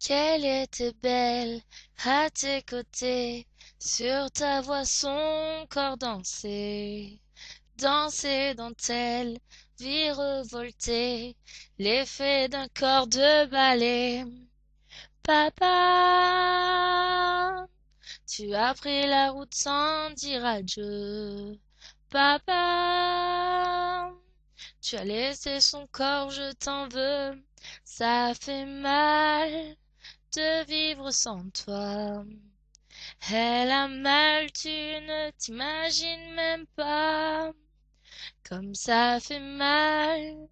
qu'elle était belle à tes côtés, sur ta voix son corps danser dansait dentelle, vie revoltée, l'effet d'un corps de ballet. Papa, tu as pris la route sans dire adieu. Papa, tu as laissé son corps, je t'en veux, ça fait mal de vivre sans toi. Elle a mal, tu ne t'imagines même pas. Comme ça fait mal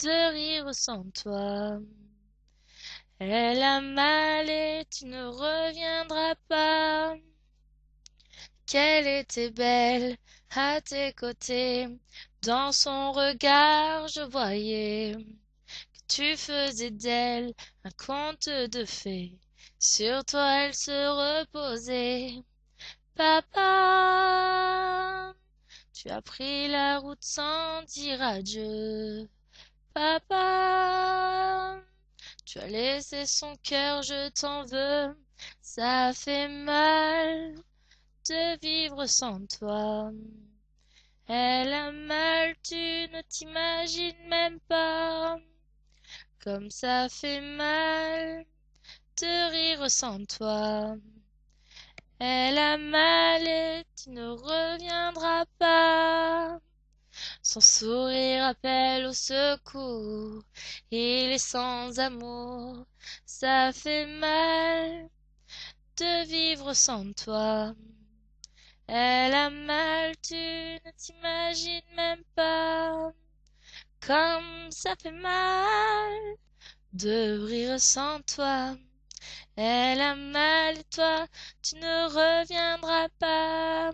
de rire sans toi. Elle a mal et tu ne reviendras pas. Qu'elle était belle à tes côtés, dans son regard je voyais tu faisais d'elle un conte de fées, sur toi elle se reposait. Papa, tu as pris la route sans dire adieu. Papa, tu as laissé son cœur, je t'en veux. Ça fait mal de vivre sans toi. Elle a mal, tu ne t'imagines même pas comme ça fait mal de rire sans toi. Elle a mal et tu ne reviendras pas. Son sourire appelle au secours, il est sans amour, ça fait mal de vivre sans toi. Elle a mal, tu ne t'imagines même pas, comme ça fait mal de rire sans toi. Elle a mal et toi, tu ne reviendras pas.